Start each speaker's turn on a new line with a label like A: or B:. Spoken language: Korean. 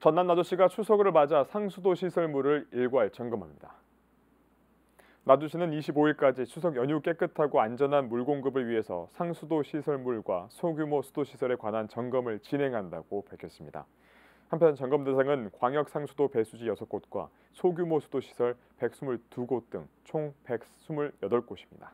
A: 전남 나주시가 추석을 맞아 상수도 시설물을 일괄 점검합니다. 나주시는 25일까지 추석 연휴 깨끗하고 안전한 물 공급을 위해서 상수도 시설물과 소규모 수도 시설에 관한 점검을 진행한다고 밝혔습니다. 한편 점검 대상은 광역 상수도 배수지 6곳과 소규모 수도 시설 122곳 등 총 128곳입니다.